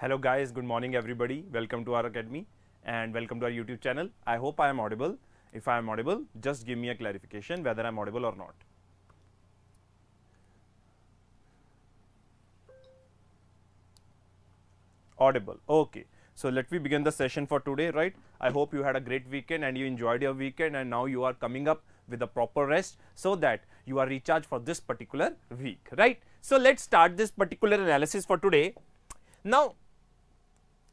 Hello guys, good morning everybody. Welcome to our academy and welcome to our YouTube channel. I hope I am audible. If I am audible, just give me a clarification whether I am audible or not. Audible, okay. So let me begin the session for today, right? I hope you had a great weekend and you enjoyed your weekend and now you are coming up with a proper rest so that you are recharged for this particular week, right? So let's start this particular analysis for today. Now,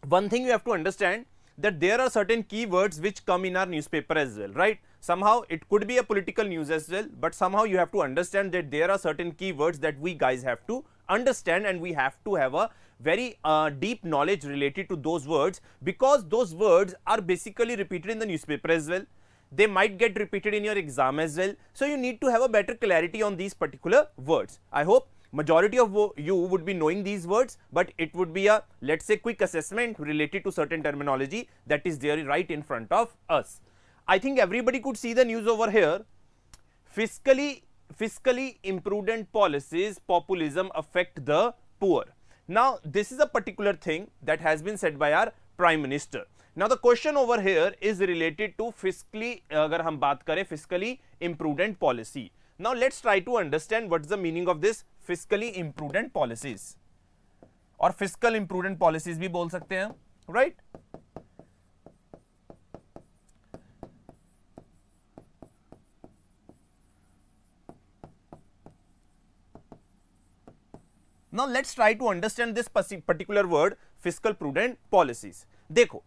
one thing you have to understand that there are certain keywords which come in our newspaper as well, right? Somehow it could be a political news as well, but somehow you have to understand that there are certain keywords that we guys have to understand and we have to have a very uh, deep knowledge related to those words because those words are basically repeated in the newspaper as well. They might get repeated in your exam as well. So, you need to have a better clarity on these particular words. I hope majority of you would be knowing these words, but it would be a let us say quick assessment related to certain terminology that is there right in front of us. I think everybody could see the news over here. Fiscally, fiscally imprudent policies, populism affect the poor. Now, this is a particular thing that has been said by our Prime Minister. Now, the question over here is related to fiscally, अगर हम बात करें fiscally imprudent policy. Now, let's try to understand what's the meaning of this physically imprudent policies और physical imprudent policies भी बोल सकते हैं right now let's try to understand this particular word physical prudent policies देखो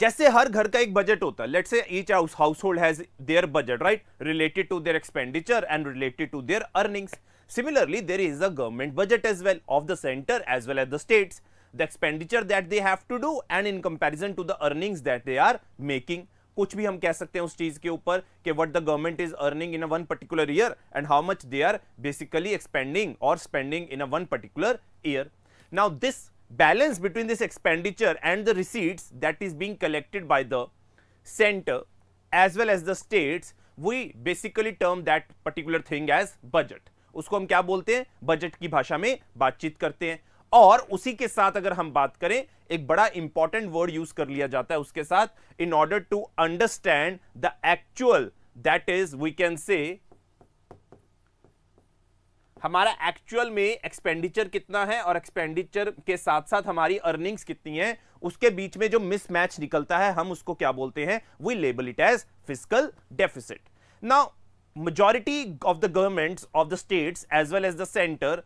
जैसे हर घर का एक बजट होता है let say each household has their budget right related to their expenditure and related to their earnings similarly there is a government budget as well of the centre as well as the states the expenditure that they have to do and in comparison to the earnings that they are making कुछ भी हम कह सकते हैं उस चीज के ऊपर कि what the government is earning in a one particular year and how much they are basically expending और spending in a one particular year now this balance between this expenditure and the receipts that is being collected by the center as well as the states we basically term that particular thing as budget usko hum kya bolte hain budget ki bhasha mein baat बातचीत karte hain aur usi ke sath agar hum baat kare ek bada important word use kar liya jata hai uske sath in order to understand the actual that is we can say हमारा actual में expenditure कितना है और expenditure के साथ साथ हमारी earnings कितनी है उसके बीच में जो मिसमैच निकलता है हम उसको क्या बोलते हैं we label it as physical deficit now majority of the government of the state as well as the centre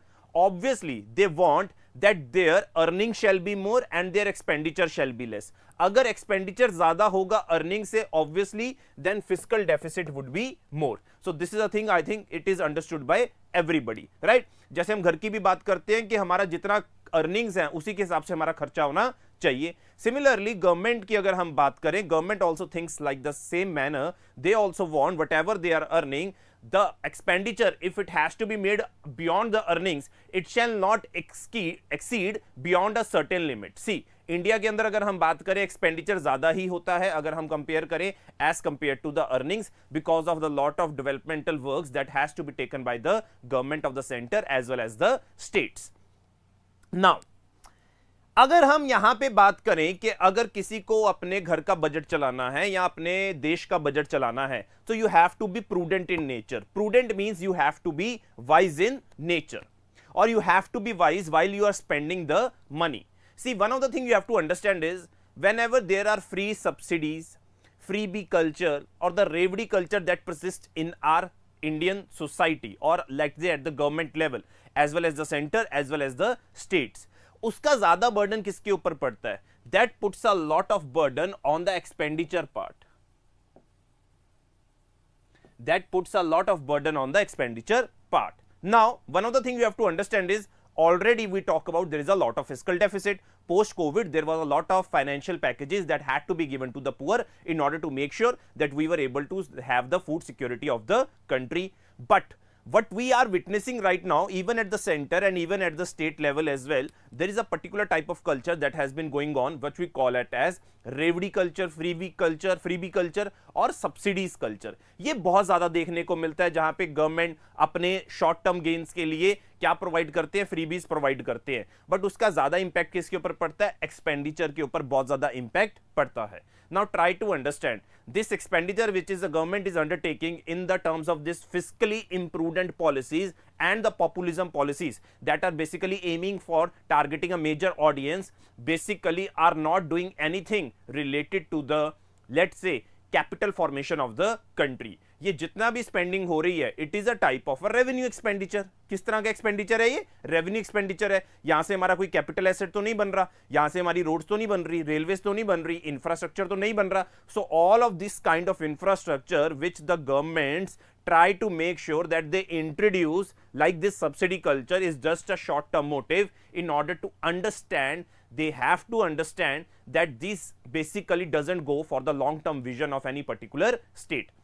obviously they want that their earning shall be more and their expenditure shall be less अगर expenditure ज्यादा होगा earning से obviously then physical deficit would be more so this is a thing I think it is understood by everybody right जैसे हम घर की भी बात करते हैं कि हमारा जितना अर्निंग्स हैं उसी के हिसाब से हमारा खर्चा होना चाहिए सिमिलरली गवर्नमेंट की अगर हम बात करें government also thinks like the same manner they also want whatever they are earning the expenditure if it has to be made beyond the earnings it shall not exceed beyond a certain limit see India के अंदर अगर हम बात करें expenditure ज्यादा ही होता है अगर हम कंपेयर करें as compare to the earnings because of the lot of developmental works that has to be taken by the government of the centre as well as the states now अगर हम यहां पे बात करें कि अगर किसी को अपने घर का बजट चलाना है या अपने देश का बजट चलाना है तो you have to be prudent in nature prudent means you have to be wise in nature और you have to be wise while you are spending the money see one of the thing you have to understand is whenever there are free subsidies freebie culture और the revdi culture that persist in our Indian society और let say the government level as well as देंटर as well as the states उसका ज्यादा burden किसके ऊपर पड़ता है that puts a lot of burden on the expenditure part that puts a lot of burden on the expenditure part now one of the thing you have to understand is already we talk about there is a lot of fiscal deficit. Post COVID, there was a lot of financial packages that had to be given to the poor in order to make sure that we were able to have the food security of the country. But what we are witnessing right now even at the center and even at the state level as well there is a particular type of culture that has been going on which we call it as revdi culture freebie culture freebie culture और subsidies culture ये बहुत ज़्यादा देखने को मिलता है जहाँ पे गवर्नमेंट अपने शॉर्ट टर्म गेन्स के लिए क्या प्रोवाइड करते हैं फ्रीबीज प्रोवाइड करते हैं बट उसका ज्यादा इंपैक्ट किसके ऊपर पड़ता है एक्सपेंडिचर के ऊपर बहुत ज्यादा इंपैक्ट पड़ता है now try to understand this expenditure which is the government is undertaking in the terms of this physically imprudent policies and the populism policies that are basically aiming for targeting a major audience basically are not doing anything related to the let say capital formation of the country ये जितना भी spending हो रही है it is a type of a revenue expenditure किस तरह का expenditure है ये रेवेन्यू एक्सपेंडिचर है यहां से हमारा कोई कैपिटल एसेट तो नहीं बन रहा यहां से हमारी रोड्स तो नहीं बन रही रेलवेज तो नहीं बन रही इंफ्रास्ट्रक्चर तो नहीं बन रहा so all of this kind of infrastructure which the governments try to make sure that they introduce like this subsidy culture is just a short term motive in order to understand they have to understand that this basically doesn't go for the long term vision of any particular state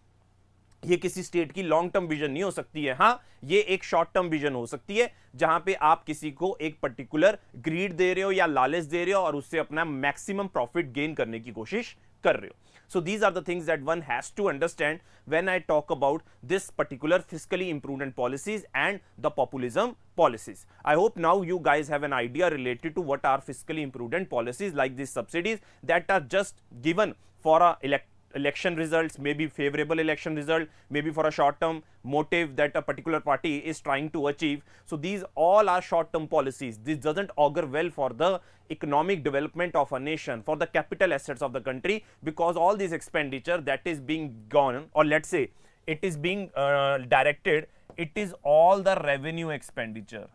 ये किसी state की long term vision नहीं हो सकती है हाँ ये एक शॉर्ट टर्म विजन हो सकती है जहां पे आप किसी को एक पर्टिकुलर ग्रीड दे रहे हो या लालच दे रहे हो और उससे अपना मैक्सिमम प्रॉफिट गेन करने की कोशिश कर रहे हो So these are the things that one has to understand when I talk about this particular fiscally imprudent policies and the populism policies. I hope now you guys have an idea related to what are fiscally imprudent policies like these subsidies that are just given for a elect election results, maybe favorable election result, maybe for a short term motive that a particular party is trying to achieve. So, these all are short term policies. This does not augur well for the economic development of a nation, for the capital assets of the country because all these expenditure that is being gone or let us say it is being uh, directed, it is all the revenue expenditure.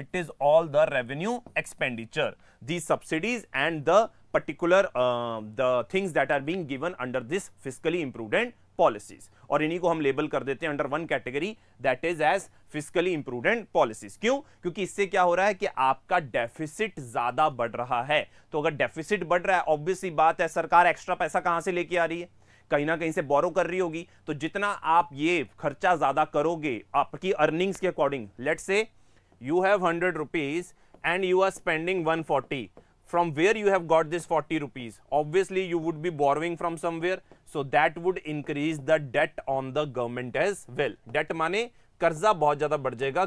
it is all the revenue expenditure these subsidies and the particular uh, the things that are being given under this fiscally imprudent policies और इन्हीं को हम label कर देते हैं under one category that is as physically imprudent policies क्यों क्योंकि इससे क्या हो रहा है कि आपका डेफिसिट ज्यादा बढ़ रहा है तो अगर डेफिसिट बढ़ रहा है ऑब्वियसली बात है सरकार एक्स्ट्रा पैसा कहां से लेके आ रही है कहीं ना कहीं से बोरो कर रही होगी तो जितना आप ये खर्चा ज्यादा करोगे आपकी अर्निंग्स के according let say you have 100 rupees and you are spending 140 from where you have got this 40 rupees obviously you would be borrowing from somewhere so that would increase the debt on the government as well debt money, karza बहुत ज्यादा बढ़ जाएगा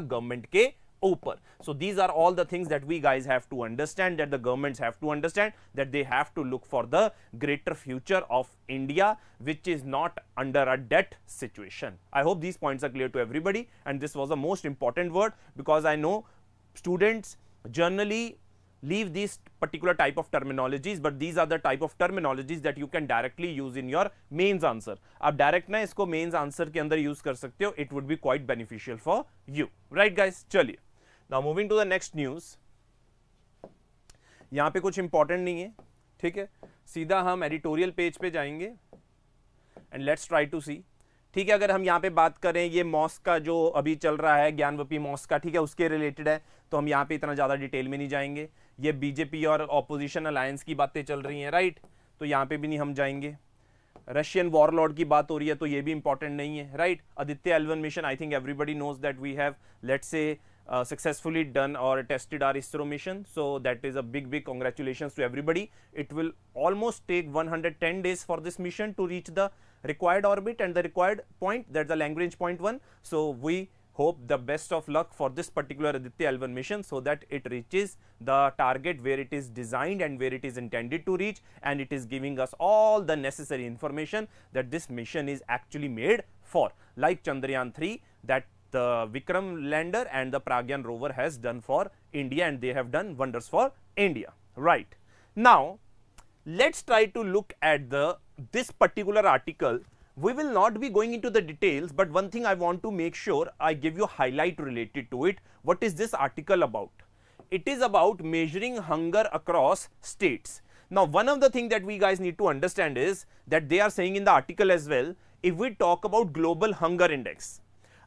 के open. So these are all the things that we guys have to understand that the governments have to understand that they have to look for the greater future of India which is not under a debt situation. I hope these points are clear to everybody and this was the most important word because I know students generally leave these particular type of terminologies but these are the type of terminologies that you can directly use in your mains answer aap direct na isko mains answer ke andar use kar sakte ho it would be quite beneficial for you right guys chaliye now moving to the next news यहाँ पे कुछ important नहीं है ठीक है सीधा हम editorial page पे जाएंगे and let's try to see ठीक है अगर हम यहाँ पे बात करें ये मॉस का जो अभी चल रहा है ज्ञानवपी मॉस का ठीक है उसके रिलेटेड है तो हम यहाँ पे इतना ज़्यादा डिटेल में नहीं जाएंगे ये बीजेपी और ऑपोजिशन अलायंस की बातें चल रही हैं राइट तो यहाँ पे भी नहीं हम जाएंगे रशियन वॉरलॉर्ड की बात हो रही है तो ये भी इंपॉर्टेंट नहीं है right Aditya L one mission I think everybody knows that we have let say Uh, successfully done or tested our ISRO mission. So that is a big, big congratulations to everybody. It will almost take 110 days for this mission to reach the required orbit and the required point that's the Lagrange point 1. So we hope the best of luck for this particular Aditya L1 mission so that it reaches the target where it is designed and where it is intended to reach and it is giving us all the necessary information that this mission is actually made for like Chandrayaan 3 that the Vikram lander and the Pragyan rover has done for India and they have done wonders for India, right. Now, let's try to look at the this particular article. We will not be going into the details, but one thing I want to make sure I give you a highlight related to it. What is this article about? It is about measuring hunger across states. Now, one of the things that we guys need to understand is that they are saying in the article as well, if we talk about global hunger index,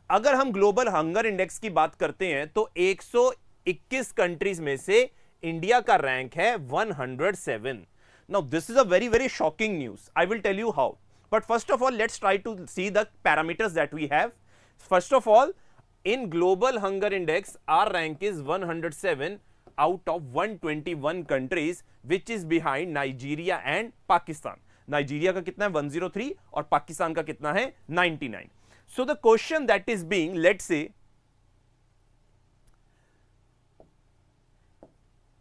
अगर हम global hunger index की बात करते हैं तो 121 countries में से India का रैंक है 107 now this is a very very shocking news I will tell you how but first of all let's try to see the parameters that we have first of all in global hunger index our rank is 107 out of 121 countries which is behind Nigeria and Pakistan Nigeria का कितना है 103 और पाकिस्तान का कितना है 99 So, the question that is being let us say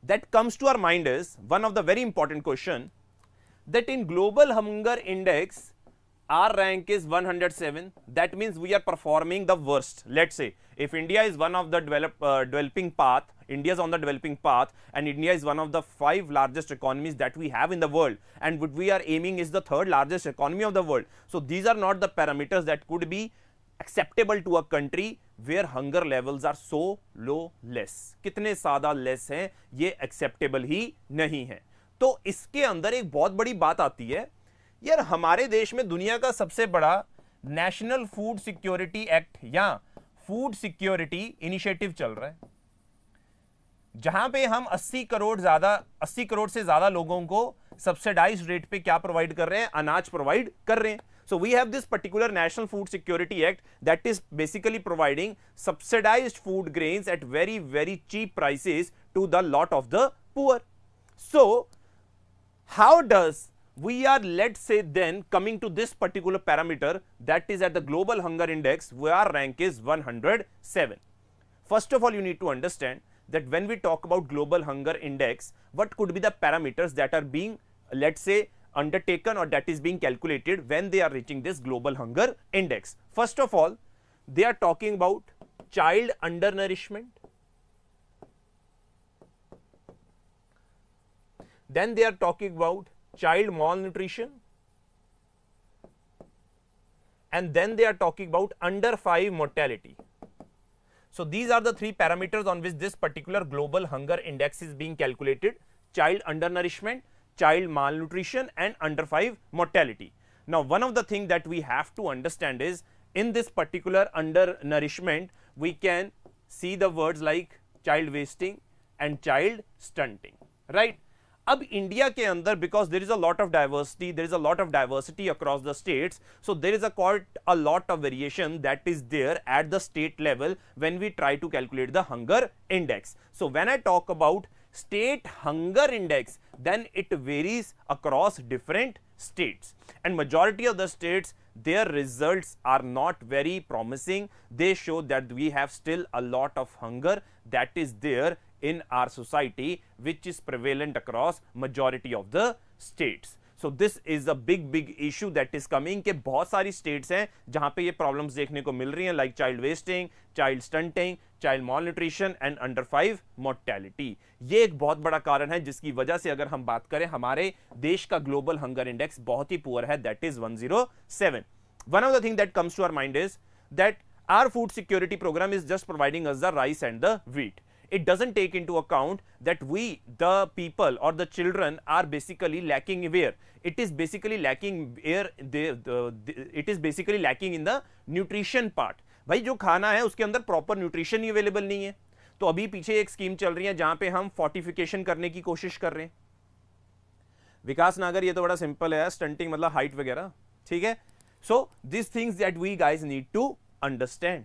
that comes to our mind is one of the very important question that in global hunger index our rank is 107 that means we are performing the worst let us say if India is one of the develop, uh, developing path India is on the developing path and India is one of the five largest economies that we have in the world and what we are aiming is the third largest economy of the world. So these are not the parameters that could be acceptable to a country where hunger levels are so low less. कितने सादा less हैं ये acceptable ही नहीं है तो इसके अंदर एक बहुत बड़ी बात आती है यार हमारे देश में दुनिया का सबसे बड़ा नेशनल फूड सिक्योरिटी एक्ट या फूड सिक्योरिटी इनिशिएटिव चल रहा है जहां पे हम 80 करोड़ ज्यादा 80 करोड़ से ज्यादा लोगों को सब्सिडाइज रेट पे क्या प्रोवाइड कर रहे हैं अनाज प्रोवाइड कर रहे हैं so we have this particular national food security act that is basically providing subsidize food grain at very very cheap prices to the lot of the poor so how does we are let say then coming to this particular parameter that is at the global hunger index we are rank is one first of all you need to understand that when we talk about global hunger index, what could be the parameters that are being, let's say, undertaken or that is being calculated when they are reaching this global hunger index. First of all, they are talking about child undernourishment. Then they are talking about child malnutrition. And then they are talking about under 5 mortality. So these are the three parameters on which this particular global hunger index is being calculated, child undernourishment, child malnutrition and under 5 mortality. Now one of the things that we have to understand is in this particular undernourishment, we can see the words like child wasting and child stunting, right? अब India के अंदर because there is a lot of diversity there is a lot of diversity across the states so there is a cot a lot of variation that is there at the state level when we try to calculate the hunger index so when I talk about state hunger index then it varies across different states and majority of the states their results are not very promising they show that we have still a lot of hunger that is there in our society which is prevalent across majority of the states so this is a big big issue that is coming के बहुत सारी states हैं जहां पे ये problems देखने को मिल रही हैं like child wasting child stunting child malnutrition and under five mortality ये एक बहुत बड़ा कारण है जिसकी वजह से अगर हम बात करें हमारे देश का ग्लोबल हंगर इंडेक्स बहुत ही पुअर है that is one zero seven one of the thing that comes to our mind is that our food security program is just providing us the rice and the wheat it doesn't take into account that we, the people or the children are basically lacking where it is basically lacking air the, the, the, it is basically lacking in the nutrition part भाई जो खाना है उसके अंदर proper nutrition ही available नहीं है तो अभी पीछे एक स्कीम चल रही है जहां पे हम फोर्टिफिकेशन करने की कोशिश कर रहे हैं विकास नागर ये तो बड़ा सिंपल है स्टंटिंग मतलब हाइट वगैरह ठीक है so this things that we guys need to understand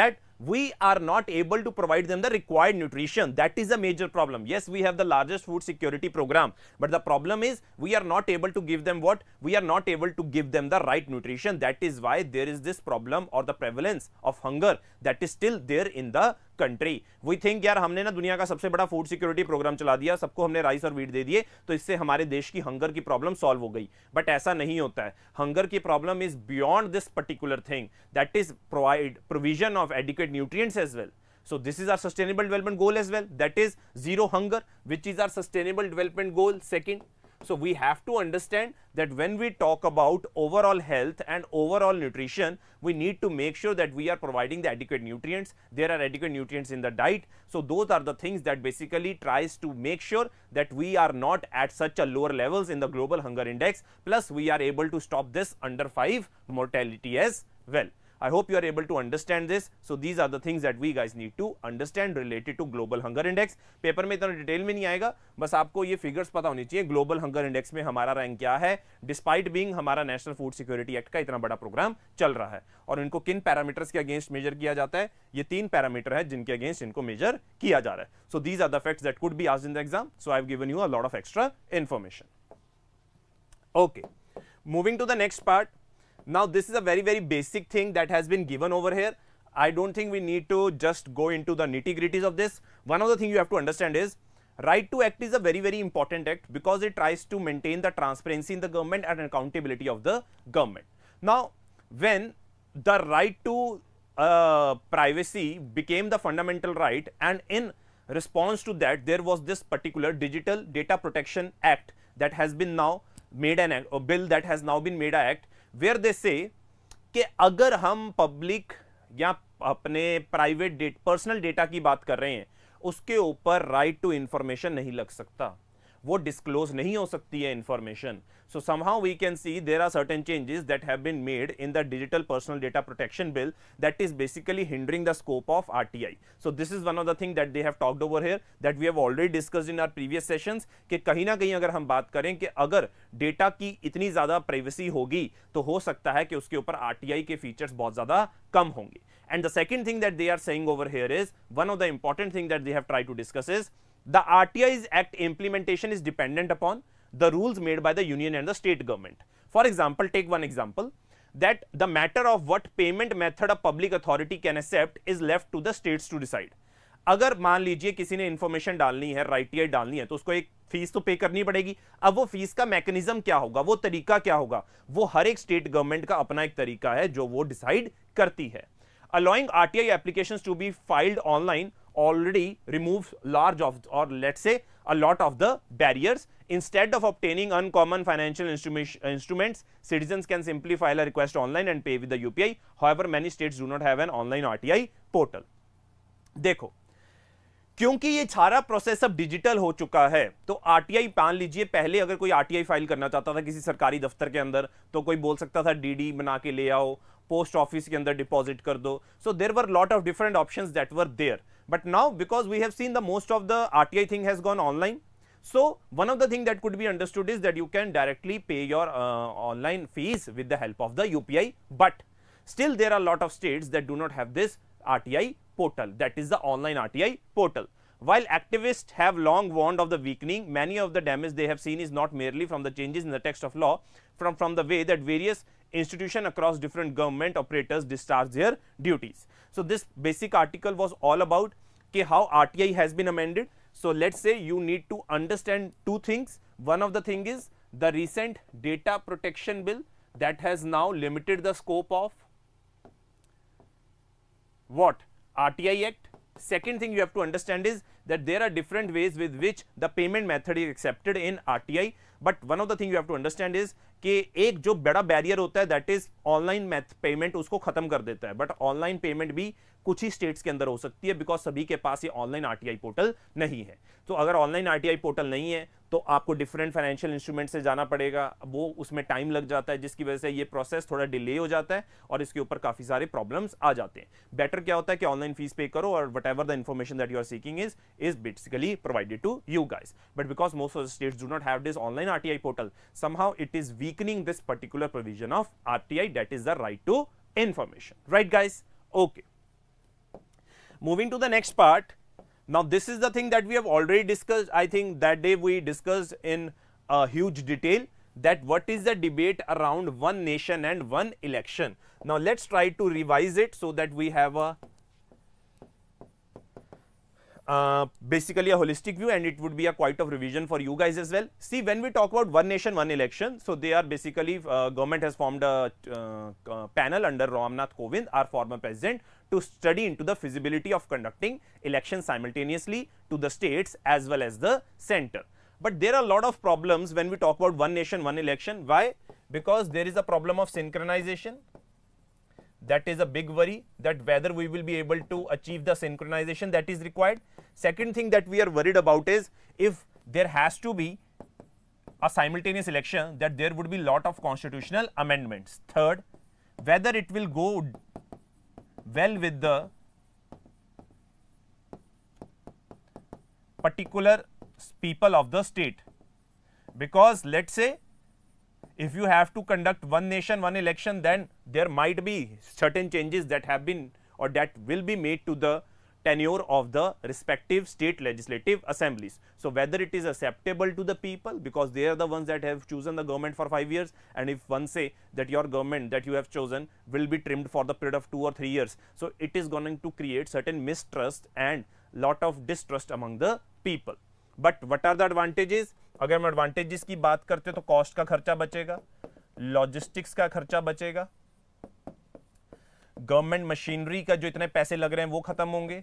that we are not able to provide them the required nutrition. That is a major problem. Yes, we have the largest food security program, but the problem is we are not able to give them what? We are not able to give them the right nutrition. That is why there is this problem or the prevalence of hunger that is still there in the country we think यार हमने ना दुनिया का सबसे बड़ा food security programme चला दिया सबको हमने राइस और वीट दे दिए तो इससे हमारे देश की हंगर की प्रॉब्लम सॉल्व हो गई बट ऐसा नहीं होता है हंगर की problem is beyond this particular thing that is provide provision of adequate nutrients as well so this is our sustainable development goal as well that is zero hunger which is our sustainable development goal second So, we have to understand that when we talk about overall health and overall nutrition, we need to make sure that we are providing the adequate nutrients. There are adequate nutrients in the diet. So, those are the things that basically tries to make sure that we are not at such a lower levels in the global hunger index. Plus, we are able to stop this under 5 mortality as well. I hope you are able to understand this. So these are the things that we guys need to understand related to global hunger index. Paper में इतना detail में नहीं आएगा बस आपको ये figures पता होनी चाहिए ग्लोबल हंगर इंडेक्स में हमारा रैंक क्या है डिस्पाइट बींग हमारा नेशनल फूड सिक्योरिटी एक्ट का इतना बड़ा प्रोग्राम चल रहा है और इनको किन पैरामीटर्स के अगेंस्ट मेजर किया जाता है ये तीन पैरामीटर है जिनके अगेंस्ट इनको मेजर किया जा रहा है so these are the facts that could be आज in the exam so I have given you a lot of extra information okay moving to the next part Now this is a very, very basic thing that has been given over here. I don't think we need to just go into the nitty gritties of this. One of the things you have to understand is right to act is a very, very important act because it tries to maintain the transparency in the government and accountability of the government. Now, when the right to uh, privacy became the fundamental right and in response to that there was this particular digital data protection act that has been now made an act, a bill that has now been made an act where they say कि अगर हम public या अपने private date personal data की बात कर रहे हैं उसके ऊपर राइट टू इंफॉर्मेशन नहीं लग सकता वो डिस्क्लोज नहीं हो सकती है information so somehow we can see there are certain changes that have been made in the digital personal data protection bill that is basically hindering the scope of R T I so this is one of the thing that they have talked over here that we have already discuss in our previous sessions कि कहीं ना कहीं अगर हम बात करें कि अगर डेटा की इतनी ज़्यादा प्राइवेसी होगी तो हो सकता है कि उसके ऊपर आर टी आई के फीचर्स बहुत ज़्यादा कम होंगे and the second thing that they are saying over here is one of the important thing that they have try to discuss is The RTI's Act implementation is dependent upon the rules made by the union and the state government. For example, take one example that the matter of what payment method a public authority can accept is left to the states to decide. अगर मान लीजिए किसी ने information डालनी है राइटियर डालनी है तो उसको एक फीस तो पे करनी पड़ेगी अब वो फीस का मैकेनिज्म क्या होगा वो तरीका क्या होगा वो हर एक स्टेट गवर्नमेंट का अपना एक तरीका है जो वो डिसाइड करती है allowing RTI applications to be filed online already removes large of or let's say a lot of the barriers instead of obtaining uncommon financial instruments citizens can simply file a request online and pay with the upi however many states do not have an online rti portal dekho क्योंकि ये सारा process अब digital हो चुका है तो RTI मान लीजिए पहले अगर कोई आरटीआई फाइल करना चाहता था किसी सरकारी दफ्तर के अंदर तो कोई बोल सकता था डीडी बना के ले आओ Post office के अंदर deposit कर दो so there were lot of different option that were there but now because we have seen the most of the R T I thing has So one of the thing that could be understood is that you can directly pay your uh, online fees with the help of the UPI, but still there are lot of states that do not have this RTI portal that is the online RTI portal. While activists have long warned of the weakening, many of the damage they have seen is not merely from the changes in the text of law, from, from the way that various institution across different government operators discharge their duties. So, this basic article was all about how RTI has been amended. So, let us say you need to understand two things. One of the thing is the recent data protection bill that has now limited the scope of what RTI Act. Second thing you have to understand is that there are different ways with which the payment method is accepted in RTI. But one of the thing you have to understand is कि एक जो बड़ा barrier होता है that is online math payment उसको खत्म कर देता है बट ऑनलाइन पेमेंट भी कुछ ही स्टेट्स के अंदर हो सकती है बिकॉज सभी के पास ये ऑनलाइन आरटीआई पोर्टल नहीं है तो अगर ऑनलाइन आरटीआई पोर्टल नहीं है तो आपको डिफरेंट फाइनेंशियल इंस्ट्रूमेंट से जाना पड़ेगा वो उसमें टाइम लग जाता है जिसकी वजह से ये प्रोसेस थोड़ा डिले हो जाता है और इसके ऊपर काफ़ी सारे प्रॉब्लम्स आ जाते हैं बेटर क्या होता है कि ऑनलाइन फीस पे करो और whatever the information that you are seeking is is basically provided to you guys but because most of states do not have this online RTI portal somehow it is weak weakening this particular provision of RTI that is the right to information, right guys? Okay. Moving to the next part, now this is the thing that we have already discussed, I think that day we discussed in uh, huge detail that what is the debate around one nation and one election. Now let's try to revise it so that we have a uh, basically a holistic view and it would be a quite of revision for you guys as well. See when we talk about one nation one election, so they are basically uh, government has formed a uh, uh panel under Ramnath Kovind our former president to study into the feasibility of conducting elections simultaneously to the states as well as the center. But there are a lot of problems when we talk about one nation one election. Why? Because there is a problem of synchronization, that is a big worry that whether we will be able to achieve the synchronization that is required. Second thing that we are worried about is if there has to be a simultaneous election that there would be lot of constitutional amendments. Third, whether it will go well with the particular people of the state because let us say if you have to conduct one nation, one election, then there might be certain changes that have been or that will be made to the tenure of the respective state legislative assemblies. So, whether it is acceptable to the people because they are the ones that have chosen the government for 5 years and if one say that your government that you have chosen will be trimmed for the period of 2 or 3 years. So, it is going to create certain mistrust and lot of distrust among the people. But what are the advantages? अगर हम advantages की बात करते तो cost का खर्चा बचेगा logistics का खर्चा बचेगा गवर्नमेंट मशीनरी का जो इतने पैसे लग रहे हैं वो खत्म होंगे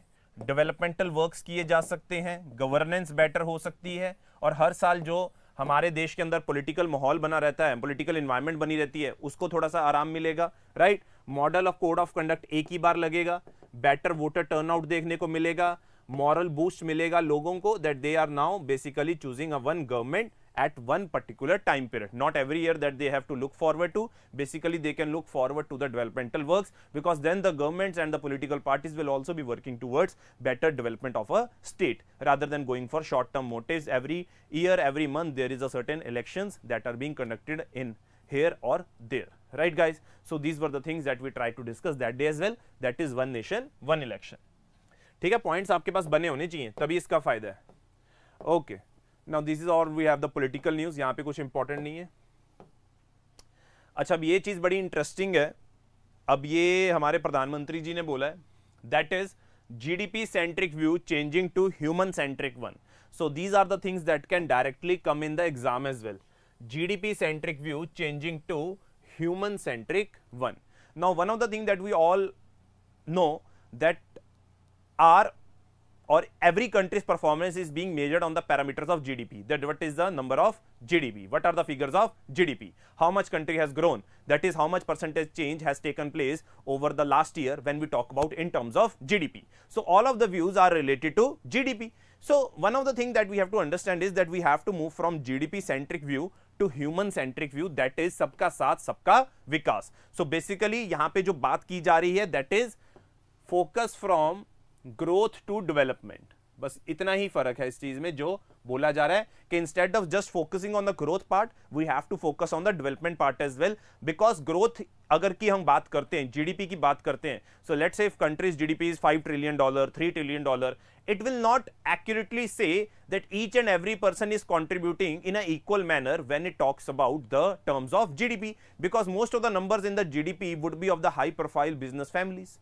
डेवलपमेंटल वर्क्स किए जा सकते हैं गवर्नेंस बेटर हो सकती है और हर साल जो हमारे देश के अंदर पॉलिटिकल माहौल बना रहता है पॉलिटिकल इन्वायरमेंट बनी रहती है उसको थोड़ा सा आराम मिलेगा right model of code of conduct एक ही बार लगेगा बेटर वोटर टर्नआउट देखने को मिलेगा मॉरल बूस्ट मिलेगा लोगों को that they are now basically choosing a one government at one particular time period not every year that they have to look forward to basically they can look forward to the developmental work because then the governments and the political parties will also भी working towards better development of a state rather than going for short term motive every year every month there is अटन election that are being conducted in here और there right guys so these were the things that we try to discuss that day as well that is one nation one election ठीक है points आपके पास बने होने चाहिए तभी इसका फायदा है ओके नाउ दिस इज और we have the political news यहाँ पे कुछ इंपॉर्टेंट नहीं है अच्छा अब ये चीज़ बड़ी इंटरेस्टिंग है अब ये हमारे प्रधानमंत्री जी ने बोला है that is GDP centric view changing to human centric one so these are the things that can directly come in the exam as well GDP centric view changing to human centric one now one of the thing that we all know that are or every country's performance is being measured on the parameters of GDP. That what is the number of GDP? What are the figures of GDP? How much country has grown? That is how much percentage change has taken place over the last year when we talk about in terms of GDP. So, all of the views are related to GDP. So, one of the things that we have to understand is that we have to move from GDP centric view to human-centric view. That is is सबका साथ सबका विकास basically basically यहां पे जो बात की जा रही है that is growth to development बस इतना ही फर्क है इस चीज में जो बोला जा रहा है कि instead of just focusing on the growth part we have to focus on the development part as well because growth अगर की हम बात करते हैं जीडीपी की बात करते हैं so let's say if countries GDP is five trillion dollar three trillion dollar it will not accurately say that each and every person is contributing in a equal manner when it talks about the terms of GDP because most of the number in the GDP would be of the high profile business families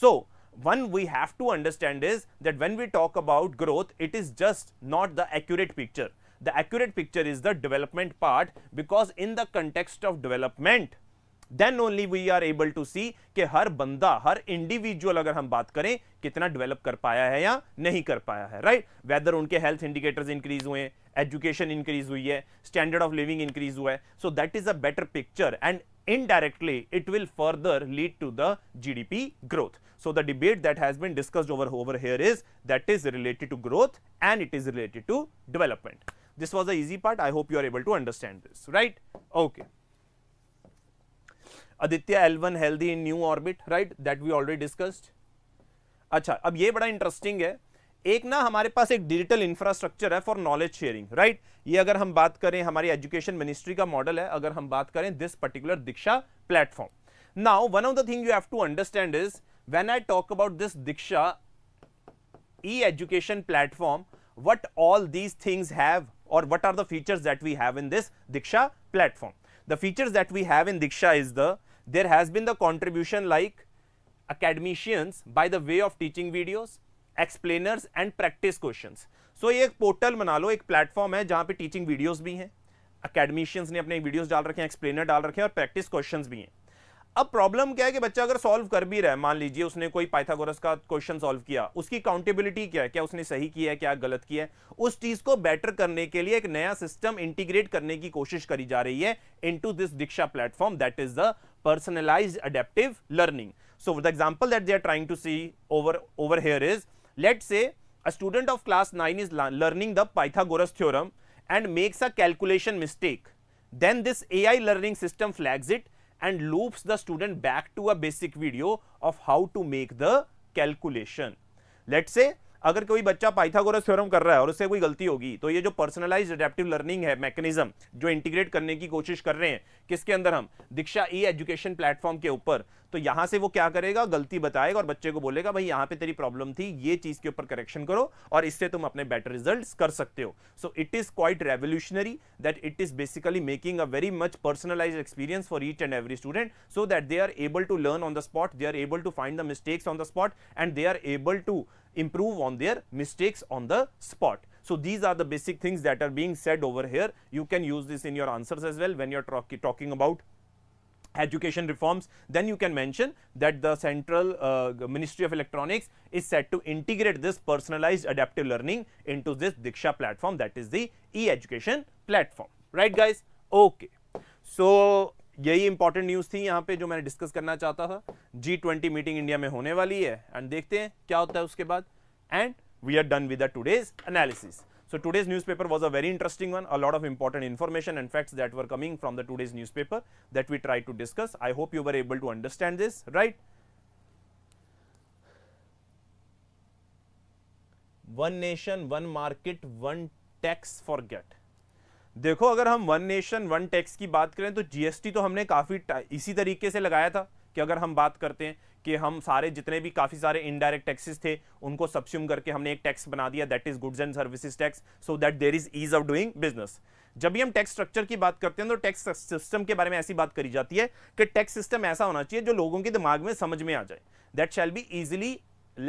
so so, one we have to understand is that when we talk about growth, it is just not the accurate picture. The accurate picture is the development part because in the context of development, then only we are able to see ke har banda har individual agar hum baat kare kitna develop kar paya hai ya nahi kar paya hai right whether unke health indicators increase hue हैं education increase हुई है standard of living increase हुआ है so that is a better picture and indirectly it will further lead to the GDP growth. So the debate that has been discussed over, over here is that is related to growth and it is related to development. This was the easy part. I hope you are able to understand this, right? Okay. Aditya L1 healthy in new orbit, right? That we already discussed. अच्छा अब ये बड़ा interesting है एक ना हमारे पास एक डिजिटल इंफ्रास्ट्रक्चर है फॉर नॉलेज शेयरिंग राइट ये अगर हम बात करें हमारी एजुकेशन मिनिस्ट्री का मॉडल है अगर हम बात करें this particular Diksha platform now one of the thing you have to understand is when I talk about this Diksha e education platform what all these things have और what are the features that we have in this Diksha platform the features that we have in Diksha is the there has been the contribution like academicians by the way of teaching videos explainers and practice question so ये एक portal बना लो एक platform है जहां पे teaching videos भी हैं academicians ने अपने वीडियोस डाल रखे हैं एक्सप्लेनर डाल रखे हैं और प्रैक्टिस क्वेश्चन भी हैं अब प्रॉब्लम क्या है कि बच्चा अगर सॉल्व कर भी रहा है मान लीजिए उसने कोई पाइथागोरस का क्वेश्चन सॉल्व किया उसकी काउंटेबिलिटी क्या है क्या उसने सही किया है क्या गलत किया है उस चीज को बेटर करने के लिए एक नया सिस्टम इंटीग्रेट करने की कोशिश करी जा रही है into this Diksha platform that is the personalised adaptive learning so the example that they are trying to see over over here is Let us say a student of class 9 is learning the Pythagoras theorem and makes a calculation mistake. Then this AI learning system flags it and loops the student back to a basic video of how to make the calculation. Let us say अगर कोई बच्चा Pythagoras theorem कर रहा है और उससे कोई गलती होगी तो ये जो पर्सनलाइज अडेप्टिव लर्निंग है मैकेनिज्म जो इंटीग्रेट करने की कोशिश कर रहे हैं किसके अंदर हम दीक्षा ई एजुकेशन प्लेटफॉर्म के ऊपर तो यहाँ से वो क्या करेगा गलती बताएगा और बच्चे को बोलेगा भाई यहाँ पे तेरी प्रॉब्लम थी ये चीज़ के ऊपर करेक्शन करो और इससे तुम अपने बेटर रिजल्ट कर सकते हो so it is quite revolutionary that it is basically making a very much personalise experience for each and every student so that they are able to learn on the spot they are able to find the mistakes on the spot and they are able to improve on their mistakes on the spot. So these are the basic things that are being said over here. You can use this in your answers as well when you're talking about education reforms then you can mention that the central uh, ministry of electronics is set to integrate this personalized adaptive learning into this diksha platform that is the e-education platform right guys okay so यही important news थी यहां पे जो मैंने discuss करना चाहता था G twenty meeting India में होने वाली है एंड देखते हैं क्या होता है उसके बाद and we are done with analysis so today's newspaper was a very interesting one a lot of important information and facts that were coming from the newspaper that we try to discuss I hope you were able to understand this right one nation one market one tax for गेट देखो अगर हम one nation one tax की बात करें तो GST तो हमने काफ़ी इसी तरीके से लगाया था कि अगर हम बात करते हैं कि हम सारे जितने भी काफ़ी सारे इनडायरेक्ट टैक्सेस थे उनको सब्स्यूम करके हमने एक टैक्स बना दिया that is goods and services tax so that there is ease of doing business जब भी हम टैक्स स्ट्रक्चर की बात करते हैं तो टैक्स सिस्टम के बारे में ऐसी बात करी जाती है कि टैक्स सिस्टम ऐसा होना चाहिए जो लोगों के दिमाग में समझ में आ जाए that shall be easily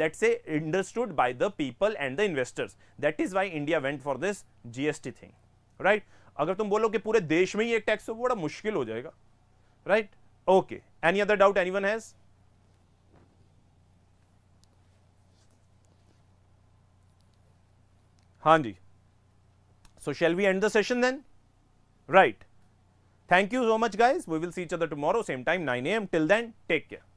let's say understood by the people and the investors that is why India went for this GST thing right अगर तुम बोलो कि पूरे देश में ही एक टैक्स हो बड़ा मुश्किल हो जाएगा right okay any other doubt anyone has हां जी so shall we end the session then right thank you so much guys we will see other tomorrow same time nine A M till then take care